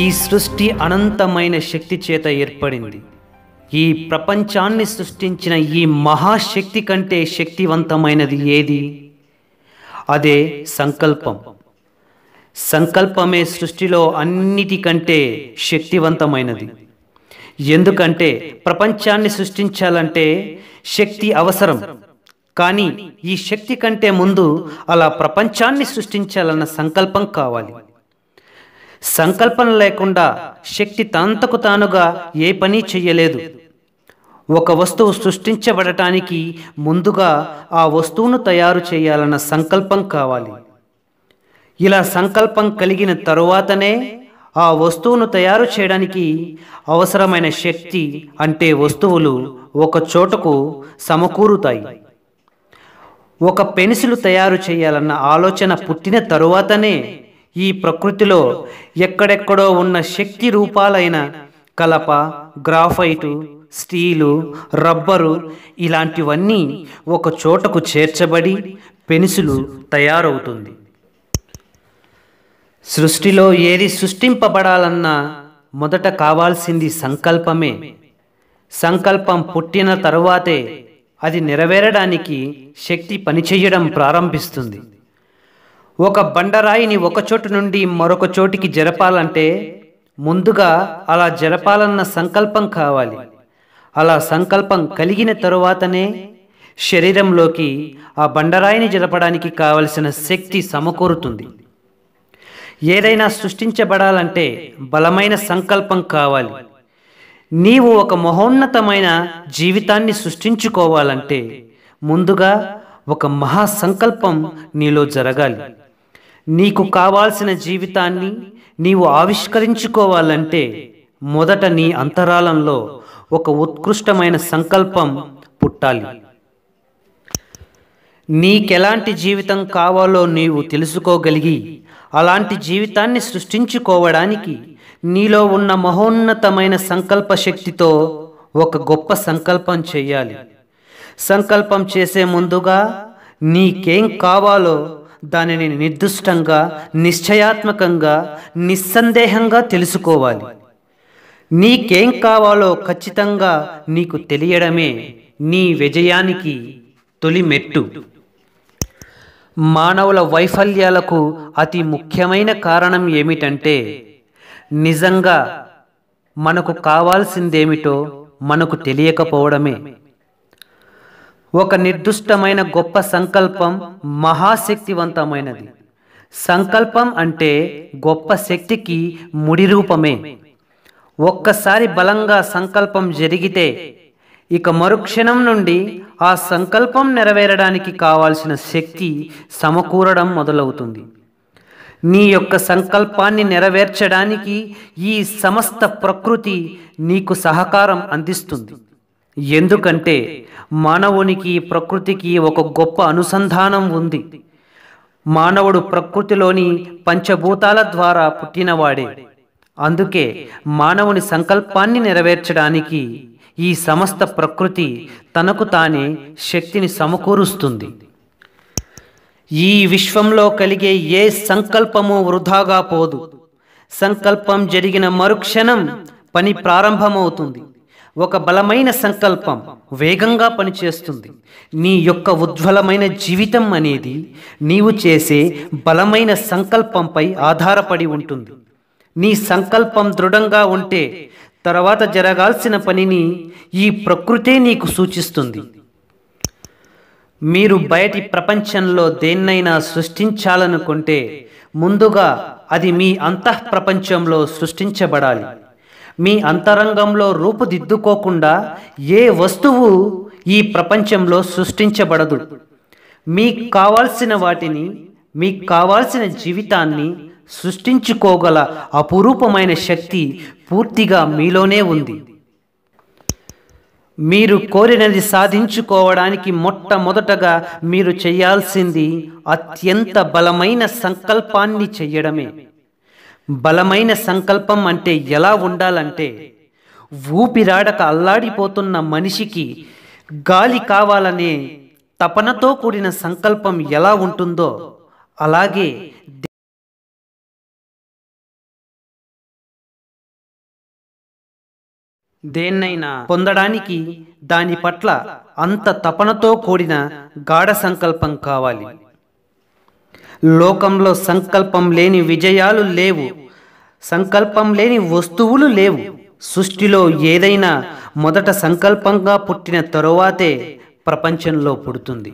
ఈ సృష్టి అనంతమైన శక్తి చేత ఏర్పడింది ఈ ప్రపంచాన్ని సృష్టించిన ఈ మహాశక్తి కంటే శక్తివంతమైనది ఏది అదే సంకల్పం సంకల్పమే సృష్టిలో అన్నిటికంటే శక్తివంతమైనది ఎందుకంటే ప్రపంచాన్ని సృష్టించాలంటే శక్తి అవసరం కానీ ఈ శక్తి కంటే ముందు అలా ప్రపంచాన్ని సృష్టించాలన్న సంకల్పం కావాలి సంకల్పన లేకుండా శక్తి తాంతకు తానుగా ఏ పని చెయ్యలేదు ఒక వస్తువు సృష్టించబడటానికి ముందుగా ఆ వస్తువును తయారు చేయాలన్న సంకల్పం కావాలి ఇలా సంకల్పం కలిగిన తరువాతనే ఆ వస్తువును తయారు చేయడానికి అవసరమైన శక్తి అంటే వస్తువులు ఒక చోటకు సమకూరుతాయి ఒక పెన్సిల్ తయారు చేయాలన్న ఆలోచన పుట్టిన తరువాతనే ఈ ప్రకృతిలో ఎక్కడెక్కడో ఉన్న శక్తి రూపాలైన కలప గ్రాఫైటు స్టీలు రబ్బరు ఇలాంటివన్నీ ఒక చోటకు చేర్చబడి పెన్సిలు తయారవుతుంది సృష్టిలో ఏది సృష్టింపబడాలన్నా మొదట కావాల్సింది సంకల్పమే సంకల్పం పుట్టిన తరువాతే అది నెరవేరడానికి శక్తి పనిచేయడం ప్రారంభిస్తుంది ఒక బండరాయిని ఒక చోటు నుండి మరొక చోటికి జరపాలంటే ముందుగా అలా జరపాలన్న సంకల్పం కావాలి అలా సంకల్పం కలిగిన తరువాతనే శరీరంలోకి ఆ బండరాయిని జరపడానికి కావలసిన శక్తి సమకూరుతుంది ఏదైనా సృష్టించబడాలంటే బలమైన సంకల్పం కావాలి నీవు ఒక మహోన్నతమైన జీవితాన్ని సృష్టించుకోవాలంటే ముందుగా ఒక మహాసంకల్పం నీలో జరగాలి నీకు కావాల్సిన జీవితాన్ని నీవు ఆవిష్కరించుకోవాలంటే మొదట నీ అంతరాలంలో ఒక ఉత్కృష్టమైన సంకల్పం పుట్టాలి నీకెలాంటి జీవితం కావాలో నీవు తెలుసుకోగలిగి అలాంటి జీవితాన్ని సృష్టించుకోవడానికి నీలో ఉన్న మహోన్నతమైన సంకల్ప శక్తితో ఒక గొప్ప సంకల్పం చేయాలి సంకల్పం చేసే ముందుగా నీకేం కావాలో దానిని నిర్దిష్టంగా నిశ్చయాత్మకంగా నిస్సందేహంగా తెలుసుకోవాలి నీకేం కావాలో ఖచ్చితంగా నీకు తెలియడమే నీ విజయానికి తొలి మెట్టు మానవుల వైఫల్యాలకు అతి ముఖ్యమైన కారణం ఏమిటంటే నిజంగా మనకు కావాల్సిందేమిటో మనకు తెలియకపోవడమే ఒక నిర్దుష్టమైన గొప్ప సంకల్పం మహాశక్తివంతమైనది సంకల్పం అంటే గొప్ప శక్తికి ముడి రూపమే ఒక్కసారి బలంగా సంకల్పం జరిగితే ఇక మరుక్షణం నుండి ఆ సంకల్పం నెరవేరడానికి కావాల్సిన శక్తి సమకూరడం మొదలవుతుంది నీ యొక్క సంకల్పాన్ని నెరవేర్చడానికి ఈ సమస్త ప్రకృతి నీకు సహకారం అందిస్తుంది ఎందుకంటే మానవునికి ప్రకృతికి ఒక గొప్ప అనుసంధానం ఉంది మానవుడు ప్రకృతిలోని పంచభూతాల ద్వారా పుట్టినవాడే అందుకే మానవుని సంకల్పాన్ని నెరవేర్చడానికి ఈ సమస్త ప్రకృతి తనకు తానే శక్తిని సమకూరుస్తుంది ఈ విశ్వంలో కలిగే ఏ సంకల్పము వృధాగా పోదు సంకల్పం జరిగిన మరుక్షణం పని ప్రారంభమవుతుంది ఒక బలమైన సంకల్పం వేగంగా పనిచేస్తుంది నీ యొక్క ఉజ్వలమైన జీవితం అనేది నీవు చేసే బలమైన సంకల్పంపై ఆధారపడి ఉంటుంది నీ సంకల్పం దృఢంగా ఉంటే తర్వాత జరగాల్సిన పనిని ఈ ప్రకృతే నీకు సూచిస్తుంది మీరు బయటి ప్రపంచంలో దేన్నైనా సృష్టించాలనుకుంటే ముందుగా అది మీ అంతఃప్రపంచంలో సృష్టించబడాలి మీ అంతరంగంలో రూపుదిద్దుకోకుండా ఏ వస్తువు ఈ ప్రపంచంలో సృష్టించబడదు మీకు కావాల్సిన వాటిని మీకు కావాల్సిన జీవితాన్ని సృష్టించుకోగల అపురూపమైన శక్తి పూర్తిగా మీలోనే ఉంది మీరు కోరినది సాధించుకోవడానికి మొట్టమొదటగా మీరు చేయాల్సింది అత్యంత బలమైన సంకల్పాన్ని చెయ్యడమే బలమైన సంకల్పం అంటే ఎలా ఉండాలంటే ఊపిరాడక అల్లాడిపోతున్న మనిషికి గాలి కావాలనే తపనతో కూడిన సంకల్పం ఎలా ఉంటుందో అలాగే దేన్నైనా పొందడానికి దాని పట్ల అంత తపనతో కూడిన గాఢ సంకల్పం కావాలి లోకంలో సంకల్పం లేని విజయాలు లేవు సంకల్పం లేని వస్తువులు లేవు సృష్టిలో ఏదైనా మొదట సంకల్పంగా పుట్టిన తరువాతే ప్రపంచంలో పుడుతుంది